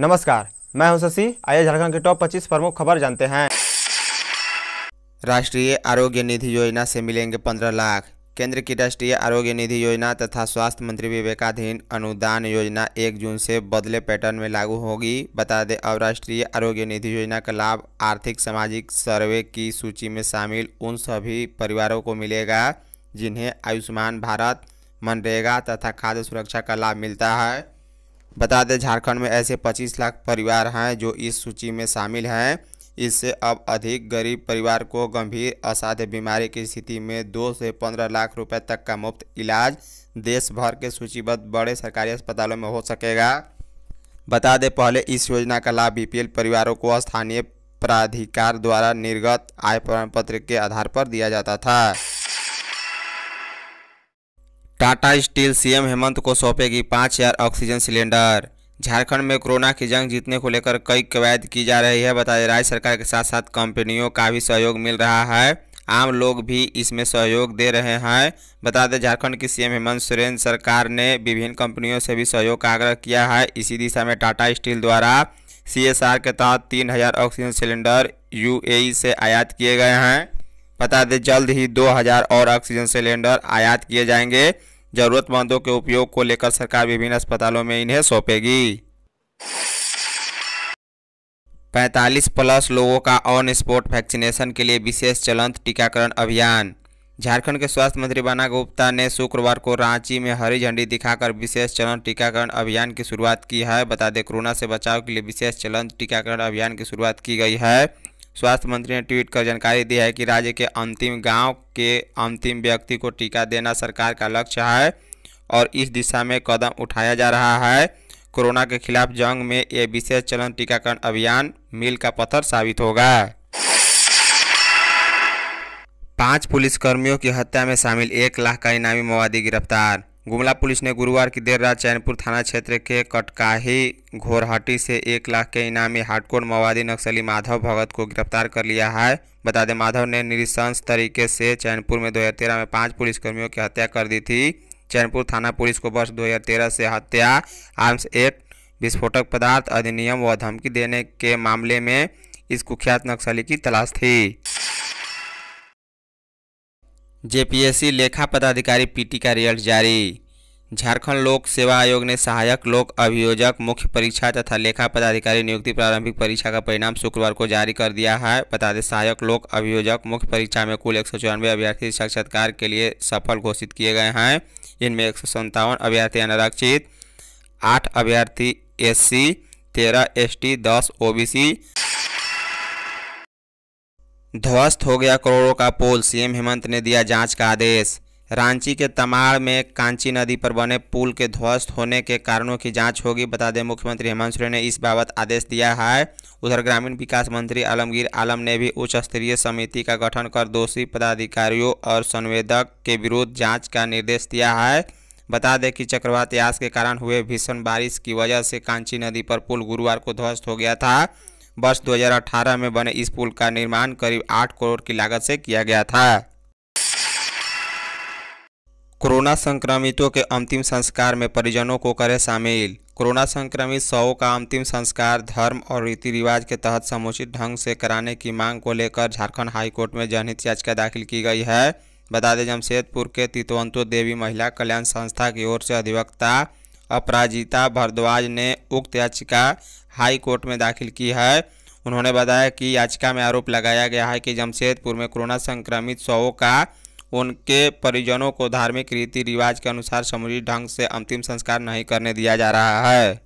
नमस्कार मैं हूं शशि आइए झारखंड के टॉप 25 प्रमुख खबर जानते हैं राष्ट्रीय आरोग्य निधि योजना से मिलेंगे 15 लाख केंद्र की राष्ट्रीय आरोग्य निधि योजना तथा स्वास्थ्य मंत्री विवेकाधीन अनुदान योजना 1 जून से बदले पैटर्न में लागू होगी बता दें अब राष्ट्रीय आरोग्य निधि योजना का लाभ आर्थिक सामाजिक सर्वे की सूची में शामिल उन सभी परिवारों को मिलेगा जिन्हें आयुष्मान भारत मनरेगा तथा खाद्य सुरक्षा का लाभ मिलता है बता दें झारखंड में ऐसे 25 लाख परिवार हैं जो इस सूची में शामिल हैं इससे अब अधिक गरीब परिवार को गंभीर असाध्य बीमारी की स्थिति में दो से पंद्रह लाख रुपए तक का मुफ्त इलाज देश भर के सूचीबद्ध बड़े सरकारी अस्पतालों में हो सकेगा बता दें पहले इस योजना का लाभ बीपीएल परिवारों को स्थानीय प्राधिकार द्वारा निर्गत आय प्रमाण पत्र के आधार पर दिया जाता था टाटा स्टील सीएम हेमंत को सौंपेगी पाँच हजार ऑक्सीजन सिलेंडर झारखंड में कोरोना की जंग जीतने को लेकर कई कवायद की जा रही है बताया राज्य सरकार के साथ साथ कंपनियों का भी सहयोग मिल रहा है आम लोग भी इसमें सहयोग दे रहे हैं बता दें झारखंड की सीएम हेमंत सोरेन सरकार ने विभिन्न कंपनियों से भी सहयोग का आग्रह किया है इसी दिशा में टाटा स्टील द्वारा सीएसआर के तहत तीन हजार ऑक्सीजन सिलेंडर यूएई से आयात किए गए हैं बता दें जल्द ही दो हजार और ऑक्सीजन सिलेंडर आयात किए जाएंगे जरूरतमंदों के उपयोग को लेकर सरकार विभिन्न अस्पतालों में इन्हें सौंपेगी पैंतालीस प्लस लोगों का ऑन स्पॉट वैक्सीनेशन के लिए विशेष चलंत टीकाकरण अभियान झारखंड के स्वास्थ्य मंत्री बाना गुप्ता ने शुक्रवार को रांची में हरी झंडी दिखाकर विशेष चलन टीकाकरण अभियान की शुरुआत की है बता दें कोरोना से बचाव के लिए विशेष चलन टीकाकरण अभियान की शुरुआत की गई है स्वास्थ्य मंत्री ने ट्वीट कर जानकारी दी है कि राज्य के अंतिम गांव के अंतिम व्यक्ति को टीका देना सरकार का लक्ष्य है और इस दिशा में कदम उठाया जा रहा है कोरोना के खिलाफ जंग में यह विशेष चलन टीकाकरण अभियान मील का पत्थर साबित होगा पांच पुलिसकर्मियों की हत्या में शामिल एक लाख का इनामी मवादी गिरफ्तार गुमला पुलिस ने गुरुवार की देर रात चैनपुर थाना क्षेत्र के कटकाही घोरहाटी से एक लाख के इनामी हार्डकोर माओवादी नक्सली माधव भगत को गिरफ्तार कर लिया है बता दें माधव ने निरिशंस तरीके से चैनपुर में 2013 में पांच पुलिसकर्मियों की हत्या कर दी थी चैनपुर थाना पुलिस को वर्ष 2013 से हत्या आर्म्स एक्ट विस्फोटक पदार्थ अधिनियम व धमकी देने के मामले में इस कुख्यात नक्सली की तलाश थी जेपीएससी लेखा पदाधिकारी पीटी का रिजल्ट जारी झारखंड लोक सेवा आयोग ने सहायक लोक अभियोजक मुख्य परीक्षा तथा लेखा पदाधिकारी नियुक्ति प्रारंभिक परीक्षा का परिणाम शुक्रवार को जारी कर दिया है बता दें सहायक लोक अभियोजक मुख्य परीक्षा में कुल एक अभ्यर्थी साक्षात्कार के लिए सफल घोषित किए गए हैं इनमें एक अभ्यर्थी अनारक्षित आठ अभ्यर्थी एस सी तेरह एस टी दस सी ध्वस्त हो गया करोड़ों का पुल सीएम हेमंत ने दिया जांच का आदेश रांची के तमाड़ में कांची नदी पर बने पुल के ध्वस्त होने के कारणों की जांच होगी बता दें मुख्यमंत्री हेमंत सोरेन ने इस बाबत आदेश दिया है उधर ग्रामीण विकास मंत्री आलमगीर आलम ने भी उच्च स्तरीय समिति का गठन कर दोषी पदाधिकारियों और संवेदक के विरुद्ध जाँच का निर्देश दिया है बता दें कि चक्रवात यास के कारण हुए भीषण बारिश की वजह से कांची नदी पर पुल गुरुवार को ध्वस्त हो गया था वर्ष 2018 में बने इस पुल का निर्माण करीब 8 करोड़ की लागत से किया गया था कोरोना संक्रमितों के अंतिम संस्कार में परिजनों को करें शामिल कोरोना संक्रमित सौ का अंतिम संस्कार धर्म और रीति रिवाज के तहत समुचित ढंग से कराने की मांग को लेकर झारखंड हाईकोर्ट में जनहित याचिका दाखिल की गई है बता दें जमशेदपुर के तितवंतो देवी महिला कल्याण संस्था की ओर से अधिवक्ता अपराजिता भारद्वाज ने उक्त याचिका हाई कोर्ट में दाखिल की है उन्होंने बताया कि याचिका में आरोप लगाया गया है कि जमशेदपुर में कोरोना संक्रमित सौ का उनके परिजनों को धार्मिक रीति रिवाज के अनुसार समुचित ढंग से अंतिम संस्कार नहीं करने दिया जा रहा है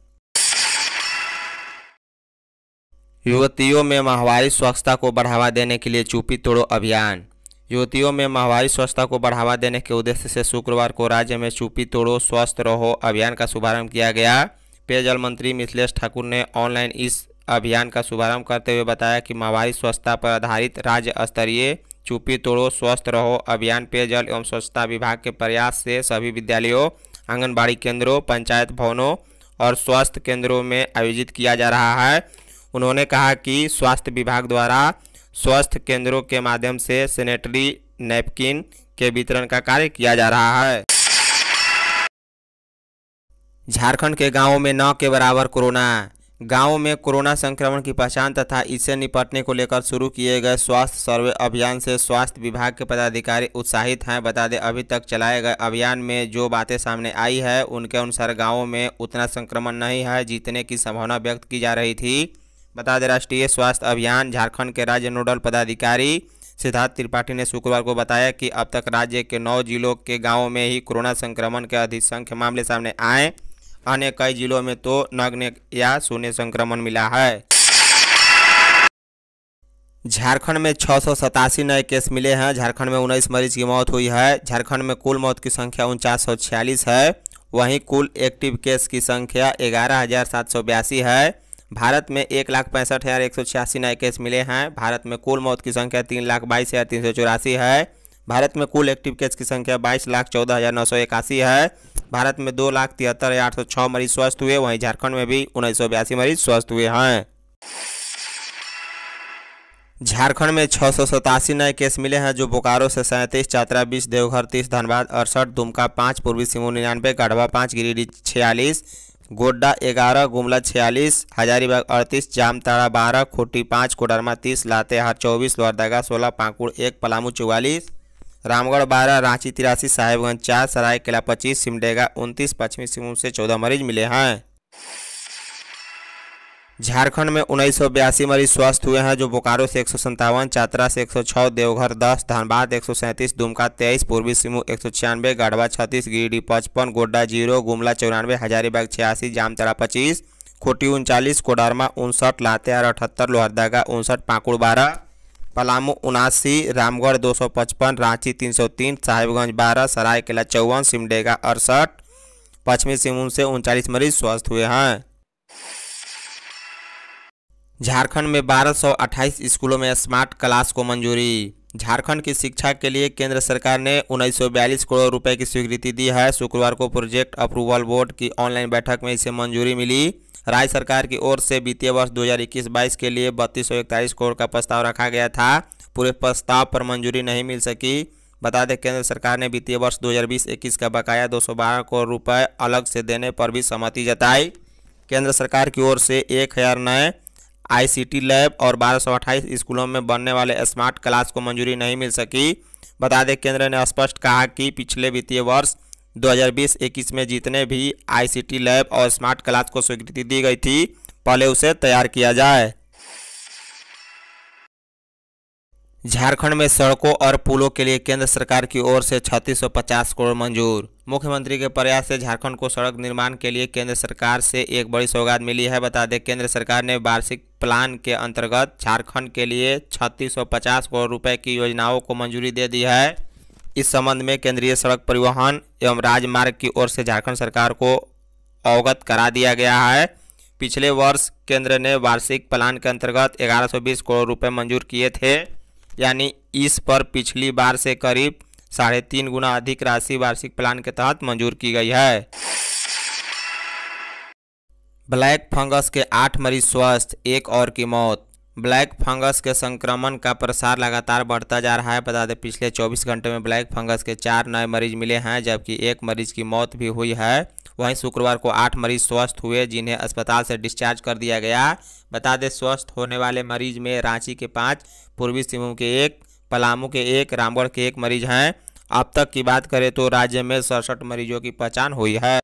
युवतियों में माहवारी स्वच्छता को बढ़ावा देने के लिए चुपी तोड़ो अभियान युवतियों में माहवारी स्वच्छता को बढ़ावा देने के उद्देश्य से शुक्रवार को राज्य में चुपी तोड़ो स्वस्थ रहो अभियान का शुभारंभ किया गया पेयजल मंत्री मिथिलेश ठाकुर ने ऑनलाइन इस अभियान का शुभारंभ करते हुए बताया कि माहवारी स्वच्छता पर आधारित राज्य स्तरीय चुप्पी तोड़ो स्वस्थ रहो अभियान पेयजल एवं स्वच्छता विभाग के प्रयास से सभी विद्यालयों आंगनबाड़ी केंद्रों पंचायत भवनों और स्वास्थ्य केंद्रों में आयोजित किया जा रहा है उन्होंने कहा कि स्वास्थ्य विभाग द्वारा स्वास्थ्य केंद्रों के माध्यम से सेनेटरी नैपकिन के वितरण का कार्य किया जा रहा है झारखंड के गांवों में नौ के बराबर कोरोना गांवों में कोरोना संक्रमण की पहचान तथा इससे निपटने को लेकर शुरू किए गए स्वास्थ्य सर्वे अभियान से स्वास्थ्य विभाग के पदाधिकारी उत्साहित हैं बता दें अभी तक चलाए गए अभियान में जो बातें सामने आई है उनके अनुसार गांवों में उतना संक्रमण नहीं है जीतने की संभावना व्यक्त की जा रही थी बता दें राष्ट्रीय स्वास्थ्य अभियान झारखंड के राज्य नोडल पदाधिकारी सिद्धार्थ त्रिपाठी ने शुक्रवार को बताया कि अब तक राज्य के नौ जिलों के गाँवों में ही कोरोना संक्रमण के अधिक संख्य मामले सामने आए आने कई जिलों में तो नग्न या शून्य संक्रमण मिला है झारखंड में छः नए केस मिले हैं झारखंड में उन्नीस मरीज की मौत हुई है झारखंड में कुल मौत की संख्या उनचास है वहीं कुल एक्टिव केस की संख्या ग्यारह हज़ार सात सौ बयासी है भारत में एक लाख पैंसठ हज़ार एक सौ छियासी नए केस मिले हैं भारत में कुल मौत की संख्या तीन लाख बाईस हज़ार तीन सौ चौरासी है भारत में कुल एक्टिव केस की संख्या बाईस लाख चौदह हज़ार नौ सौ इक्यासी है भारत में दो लाख तिहत्तर हजार आठ सौ छः मरीज स्वस्थ हुए वहीं झारखंड में भी उन्नीस सौ बयासी मरीज स्वस्थ हुए हैं झारखंड में छः सौ सतासी नए केस मिले हैं जो बोकारो से सैंतीस चतरा बीस देवघर तीस धनबाद अड़सठ दुमका पाँच पूर्वी सिंहभूम निन्यानवे गढ़वा पाँच गिरिडीह छियालीस गोड्डा ग्यारह गुमला छियालीस हजारीबाग अड़तीस जामताड़ा बारह खूटी पाँच कोडरमा तीस लातेहार चौबीस लोहरदगा सोलह पाकुड़ एक पलामू चौवालीस रामगढ़ बारह रांची तिरासी साहेबगंज चार सरायकेला पच्चीस सिमडेगा उनतीस पश्चिमी सिंहभूम से चौदह मरीज मिले हैं झारखंड में उन्नीस मरीज स्वस्थ हुए हैं जो बोकारो से एक चातरा से 106, देवघर 10, धनबाद 137, दुमका 23, पूर्वी सिंह एक सौ छियानवे गढ़वा छत्तीस गिरिडीह पचपन गोड्डा जीरो गुमला चौरानवे हजारीबाग छियासी जामतरा पच्चीस खोटी उनचालीस कोडरमा उनसठ लातेहार अठहत्तर लोहरदगा उनसठ पाकुड़ बारह पलामू उनासी रामगढ़ 255 रांची 303 साहिबगंज 12 सरायकेला चौवन सिमडेगा अड़सठ पश्चिमी सिंहभूम से उनचालीस मरीज स्वस्थ हुए हैं झारखंड में 1228 स्कूलों में स्मार्ट क्लास को मंजूरी झारखंड की शिक्षा के लिए केंद्र सरकार ने बयालीस करोड़ रुपए की स्वीकृति दी है शुक्रवार को प्रोजेक्ट अप्रूवल बोर्ड की ऑनलाइन बैठक में इसे मंजूरी मिली राज्य सरकार की ओर से वित्तीय वर्ष 2021-22 के लिए बत्तीस करोड़ का प्रस्ताव रखा गया था पूरे प्रस्ताव पर मंजूरी नहीं मिल सकी बता दें केंद्र सरकार ने वित्तीय वर्ष 2020-21 का बकाया 212 करोड़ रुपये अलग से देने पर भी सहमति जताई केंद्र सरकार की ओर से एक हज़ार नए आई लैब और बारह स्कूलों में बनने वाले स्मार्ट क्लास को मंजूरी नहीं मिल सकी बता दें केंद्र ने स्पष्ट कहा कि पिछले वित्तीय वर्ष 2020-21 में जितने भी आईसीटी लैब और स्मार्ट क्लास को स्वीकृति दी गई थी पहले उसे तैयार किया जाए झारखंड में सड़कों और पुलों के लिए केंद्र सरकार की ओर से 3650 करोड़ मंजूर मुख्यमंत्री के प्रयास से झारखंड को सड़क निर्माण के लिए केंद्र सरकार से एक बड़ी सौगात मिली है बता दें केंद्र सरकार ने वार्षिक प्लान के अंतर्गत झारखंड के लिए 3650 करोड़ रुपए की योजनाओं को मंजूरी दे दी है इस संबंध में केंद्रीय सड़क परिवहन एवं राजमार्ग की ओर से झारखंड सरकार को अवगत करा दिया गया है पिछले वर्ष केंद्र ने वार्षिक प्लान के अंतर्गत 1120 करोड़ रुपए मंजूर किए थे यानी इस पर पिछली बार से करीब साढ़े तीन गुना अधिक राशि वार्षिक प्लान के तहत मंजूर की गई है ब्लैक फंगस के आठ मरीज स्वस्थ एक और की मौत ब्लैक फंगस के संक्रमण का प्रसार लगातार बढ़ता जा रहा है बता दें पिछले 24 घंटे में ब्लैक फंगस के चार नए मरीज मिले हैं जबकि एक मरीज की मौत भी हुई है वहीं शुक्रवार को आठ मरीज स्वस्थ हुए जिन्हें अस्पताल से डिस्चार्ज कर दिया गया बता दें स्वस्थ होने वाले मरीज में रांची के पाँच पूर्वी सिंहभूम के एक पलामू के एक रामगढ़ के एक मरीज हैं अब तक की बात करें तो राज्य में सड़सठ मरीजों की पहचान हुई है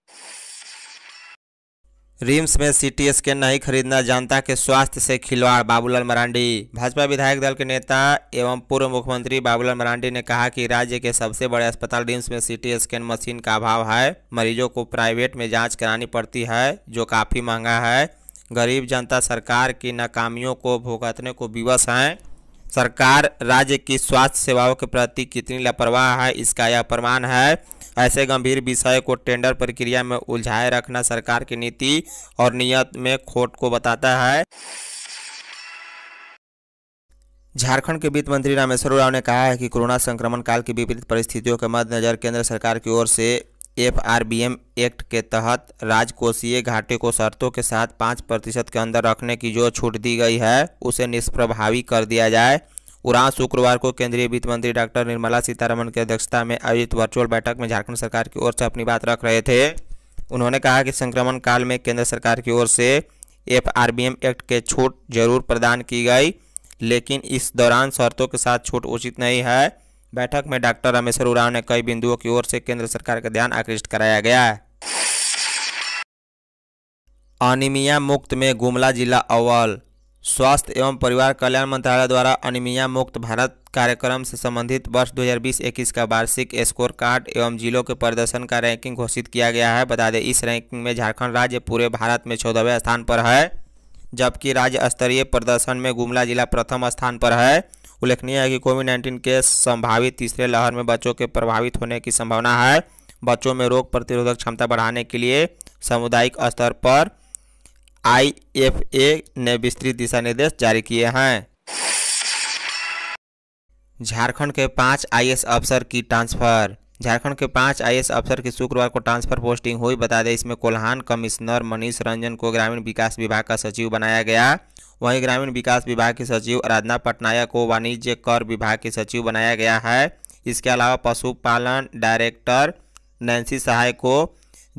रिम्स में सीटी स्कैन नहीं खरीदना जनता के स्वास्थ्य से खिलवाड़ बाबूलाल मरांडी भाजपा विधायक दल के नेता एवं पूर्व मुख्यमंत्री बाबूलाल मरांडी ने कहा कि राज्य के सबसे बड़े अस्पताल रिम्स में सीटी स्कैन मशीन का अभाव है मरीजों को प्राइवेट में जांच करानी पड़ती है जो काफ़ी महंगा है गरीब जनता सरकार की नाकामियों को भुगतने को विवश हैं सरकार राज्य की स्वास्थ्य सेवाओं के प्रति कितनी लापरवाह है इसका यह प्रमाण है ऐसे गंभीर विषय को टेंडर प्रक्रिया में उलझाए रखना सरकार की नीति और नियत में खोट को बताता है झारखंड के वित्त मंत्री रामेश्वर राव ने कहा है कि कोरोना संक्रमण काल की विपरीत परिस्थितियों के मद्देनजर केंद्र सरकार की ओर से F R B M act के तहत राजकोषीय घाटे को शर्तों के साथ पाँच प्रतिशत के अंदर रखने की जो छूट दी गई है उसे निष्प्रभावी कर दिया जाए उड़ान शुक्रवार को केंद्रीय वित्त मंत्री डॉक्टर निर्मला सीतारमण की अध्यक्षता में आयोजित वर्चुअल बैठक में झारखंड सरकार की ओर से अपनी बात रख रहे थे उन्होंने कहा कि संक्रमण काल में केंद्र सरकार की ओर से एफ एक्ट के छूट जरूर प्रदान की गई लेकिन इस दौरान शर्तों के साथ छूट उचित नहीं है बैठक में डॉक्टर रामेश्वर उराव ने कई बिंदुओं की ओर से केंद्र सरकार का ध्यान आकृष्ट कराया गया है अनिमिया मुक्त में गुमला जिला अव्वल स्वास्थ्य एवं परिवार कल्याण मंत्रालय द्वारा अनिमिया मुक्त भारत कार्यक्रम से संबंधित वर्ष 2020-21 का वार्षिक स्कोर कार्ड एवं जिलों के प्रदर्शन का रैंकिंग घोषित किया गया है बता दें इस रैंकिंग में झारखंड राज्य पूरे भारत में चौदहवें स्थान पर है जबकि राज्य स्तरीय प्रदर्शन में गुमला जिला प्रथम स्थान पर है उल्लेखनीय है कि कोविड नाइन्टीन के संभावित तीसरे लहर में बच्चों के प्रभावित होने की संभावना है बच्चों में रोग प्रतिरोधक क्षमता बढ़ाने के लिए सामुदायिक स्तर पर आईएफए ने विस्तृत दिशा निर्देश जारी किए हैं झारखंड के पाँच आईएएस अफसर की ट्रांसफर झारखंड के पांच आईएएस अफसर की शुक्रवार को ट्रांसफर पोस्टिंग हुई बता दें इसमें कोल्हान कमिश्नर मनीष रंजन को ग्रामीण विकास विभाग का सचिव बनाया गया वहीं ग्रामीण विकास विभाग की सचिव आराधना पटनायक को वाणिज्य कर विभाग के सचिव बनाया गया है इसके अलावा पशुपालन डायरेक्टर नैन्सी सहाय को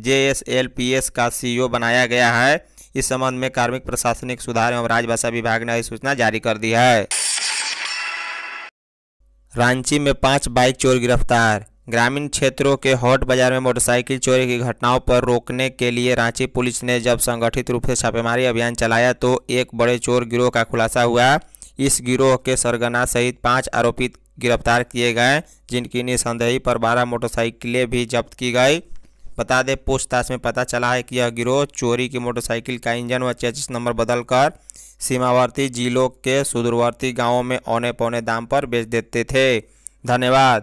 J S L P S का सी बनाया गया है इस संबंध में कार्मिक प्रशासनिक सुधार एवं राजभाषा विभाग ने अधिसूचना जारी कर दी है रांची में पांच बाइक चोर गिरफ्तार ग्रामीण क्षेत्रों के हॉट बाजार में मोटरसाइकिल चोरी की घटनाओं पर रोकने के लिए रांची पुलिस ने जब संगठित रूप से छापेमारी अभियान चलाया तो एक बड़े चोर गिरोह का खुलासा हुआ इस गिरोह के सरगना सहित पांच आरोपी गिरफ्तार किए गए जिनकी निसंदेही पर बारह मोटरसाइकिलें भी जब्त की गई बता दें पूछताछ में पता चला है कि यह गिरोह चोरी की मोटरसाइकिल का इंजन व चेचिस नंबर बदलकर सीमावर्ती जिलों के सुदूरवर्ती गांवों में औने पौने दाम पर बेच देते थे धन्यवाद